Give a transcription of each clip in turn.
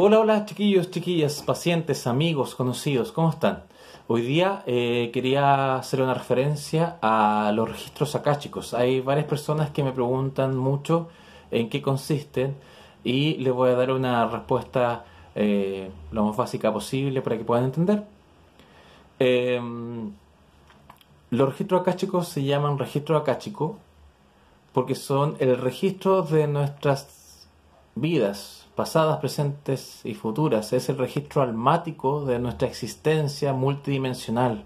Hola, hola chiquillos, chiquillas, pacientes, amigos, conocidos, ¿cómo están? Hoy día eh, quería hacer una referencia a los registros akáshicos. Hay varias personas que me preguntan mucho en qué consisten y les voy a dar una respuesta eh, lo más básica posible para que puedan entender. Em, los registros akáshicos se llaman registro akáshico porque son el registro de nuestras vidas, pasadas, presentes y futuras. Es el registro almático de nuestra existencia multidimensional.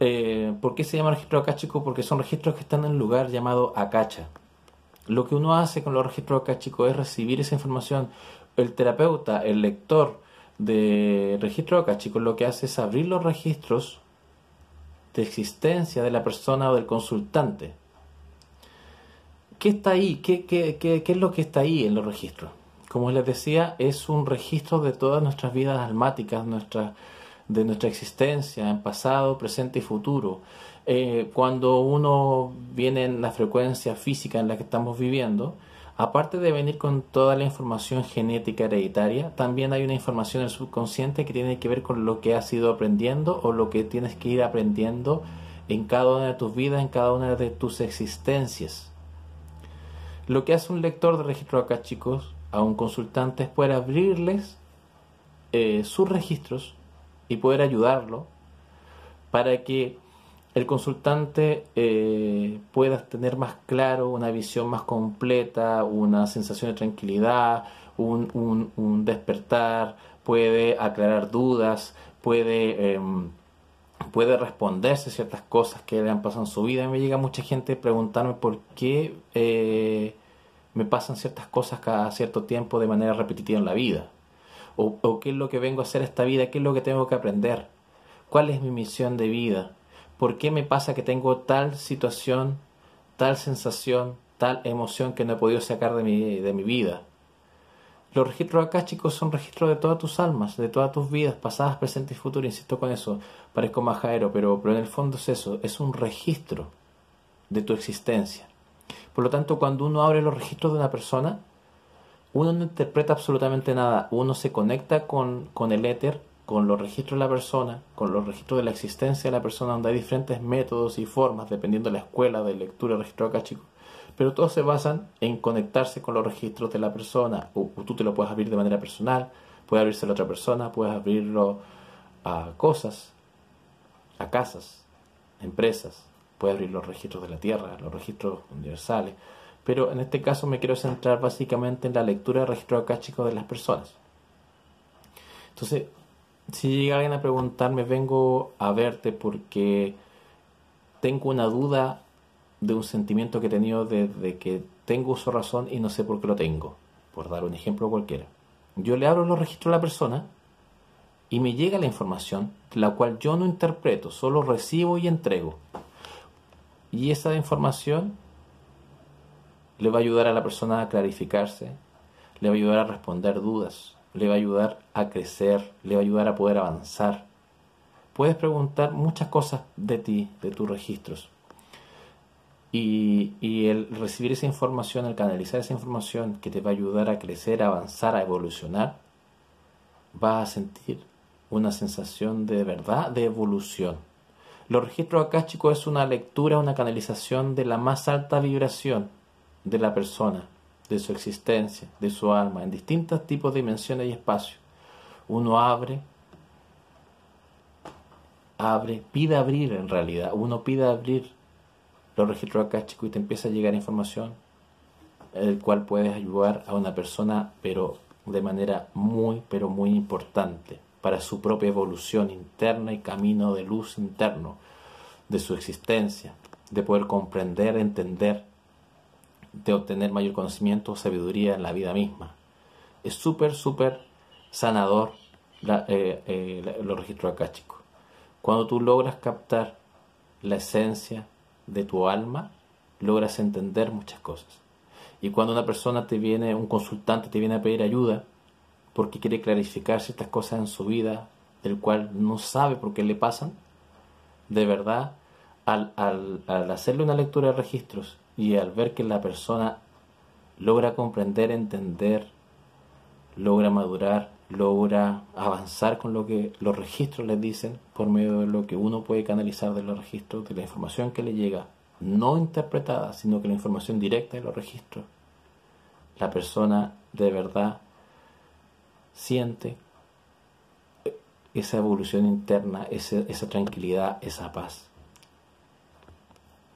Eh, ¿Por qué se llama registro akáshico? Porque son registros que están en un lugar llamado acacha. Lo que uno hace con los registros akáshicos es recibir esa información. El terapeuta, el lector de registro akáshico, lo que hace es abrir los registros de existencia de la persona o del consultante ¿Qué está ahí? ¿Qué, es lo que está ahí en los registros? Como les decía, es un registro de todas nuestras vidas almáticas, de nuestra existencia en pasado, presente y futuro. Eh, cuando uno viene en la frecuencia física en la que estamos viviendo, aparte de venir con toda la información genética hereditaria, también hay una información en el subconsciente que tiene que ver con lo que has ido aprendiendo o lo que tienes que ir aprendiendo en cada una de tus vidas, en cada una de tus existencias. Lo que hace un lector de registro acá, chicos, a un consultante es poder abrirles eh, sus registros y poder ayudarlo para que el consultante eh, pueda tener más claro, una visión más completa, una sensación de tranquilidad, un, despertar, puede aclarar dudas, puede... Em, puede responderse ciertas cosas que le han pasado en su vida. A me llega mucha gente preguntarme por qué eh, me pasan ciertas cosas cada cierto tiempo de manera repetitiva en la vida. O, qué es lo que vengo a hacer esta vida, qué es lo que tengo que aprender, cuál es mi misión de vida, por qué me pasa que tengo tal situación, tal sensación, tal emoción que no he podido sacar de mi, de mi vida. Los registros chicos, son registros de todas tus almas, de todas tus vidas, pasadas, presentes y futuras. Insisto con eso, parezco majadero, pero, en el fondo es eso, es un registro de tu existencia. Por lo tanto, cuando uno abre los registros de una persona, uno no interpreta absolutamente nada, uno se conecta con, con el éter, con los registros de la persona, con los registros de la existencia de la persona, donde hay diferentes métodos y formas, dependiendo de la escuela de lectura, registro acá, chicos pero todos se basan en conectarse con los registros de la persona. O, tú te lo puedes abrir de manera personal, Puedes abrirse a la otra persona, puedes abrirlo a cosas, a casas, empresas, puedes abrir los registros de la Tierra, los registros universales. Pero en este caso me quiero centrar básicamente en la lectura de acá chicos de las personas. Entonces, si llega alguien a preguntarme, vengo a verte porque tengo una duda de un sentimiento que he tenido desde que tengo uso razón y no sé por qué lo tengo, por dar un ejemplo cualquiera. Yo le abro los registros a la persona y me llega la información, la cual yo no interpreto, solo recibo y entrego. Y esa información le va a ayudar a la persona a clarificarse, le va a ayudar a responder dudas, le va a ayudar a crecer, le va a ayudar a poder avanzar. Puedes preguntar muchas cosas de ti, de tus registros. Y, el recibir esa información, el canalizar esa información que te va a ayudar a crecer, a avanzar, a evolucionar, va a sentir una sensación de verdad de evolución. Los registros chicos, es una lectura, una canalización de la más alta vibración de la persona, de su existencia, de su alma, en distintos tipos de dimensiones y espacios. Uno abre, abre, pide abrir en realidad, uno pide abrir registro registros y te empieza a llegar información el cual puedes ayudar a una persona pero de manera muy pero muy importante para su propia evolución interna y camino de luz interno de su existencia, de poder comprender, entender, de obtener mayor conocimiento o sabiduría en la vida misma. Es súper, súper sanador la, eh, eh, los registros acá, Cuando tú logras captar la esencia de tu alma, logras entender muchas cosas. Y cuando una persona te viene, un consultante te viene a pedir ayuda, porque quiere clarificar ciertas cosas en su vida, del cual no sabe por qué le pasan, de verdad, al, al, al hacerle una lectura de registros y al ver que la persona logra comprender, entender, logra madurar, logra avanzar con lo que los registros les dicen por medio de lo que uno puede canalizar de los registros, de la información que le llega, no interpretada, sino que la información directa de los registros. La persona de verdad siente esa evolución interna, esa, tranquilidad, esa paz.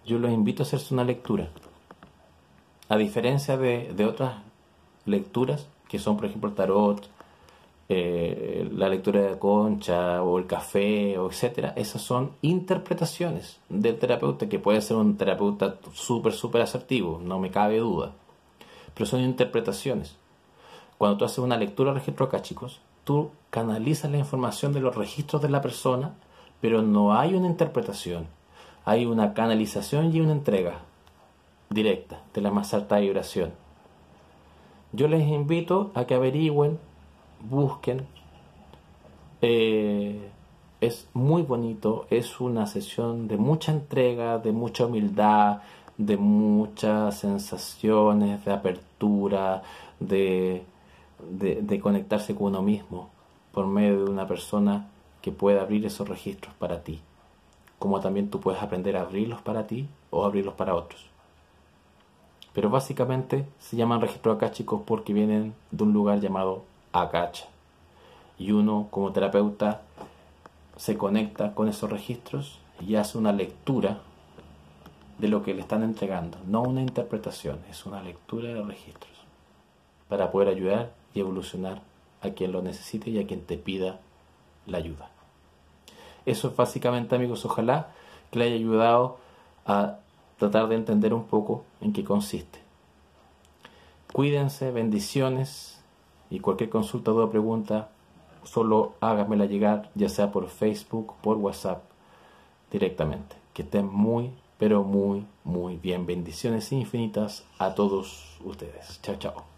Yo los invito a hacerse una lectura. A diferencia de otras lecturas, que son, por ejemplo, el tarot, eh, la lectura de concha o el café, o etcétera, esas son interpretaciones del terapeuta, que puede ser un terapeuta súper, súper asertivo, no me cabe duda, pero son interpretaciones. Cuando tú haces una lectura de registro acá, chicos, tú canalizas la información de los registros de la persona, pero no hay una interpretación, hay una canalización y una entrega directa de la más alta vibración. Yo les invito a que averigüen, busquen. Eh, es muy bonito, es una sesión de mucha entrega, de mucha humildad, de muchas sensaciones, de apertura, de, de, de, conectarse con uno mismo por medio de una persona que pueda abrir esos registros para ti, como también tú puedes aprender a abrirlos para ti o abrirlos para otros. Pero básicamente se llaman registros chicos porque vienen de un lugar llamado Akasha. Y uno como terapeuta se conecta con esos registros y hace una lectura de lo que le están entregando, no una interpretación, es una lectura de registros para poder ayudar y evolucionar a quien lo necesite y a quien te pida la ayuda. Eso es básicamente, amigos, ojalá que le haya ayudado a tratar de entender un poco en qué consiste. Cuídense, bendiciones y cualquier consulta, duda, pregunta, solo hágamela llegar, ya sea por Facebook, por WhatsApp, directamente. Que estén muy, pero muy, muy bien. Bendiciones infinitas a todos ustedes. Chao, chao.